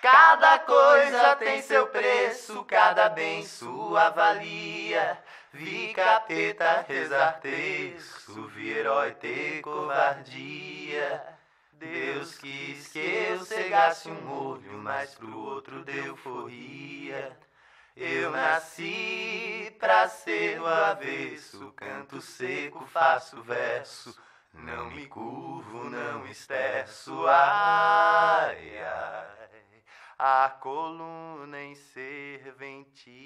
Cada coisa tem seu preço, cada bem sua valia. Vi capeta rezar texto, vi herói ter covardia. Deus quis que eu cegasse um olho, mas pro outro deu forria. Eu nasci pra ser o avesso, canto seco, faço verso, não me curvo, não esterço. Ah, a coluna em serventia.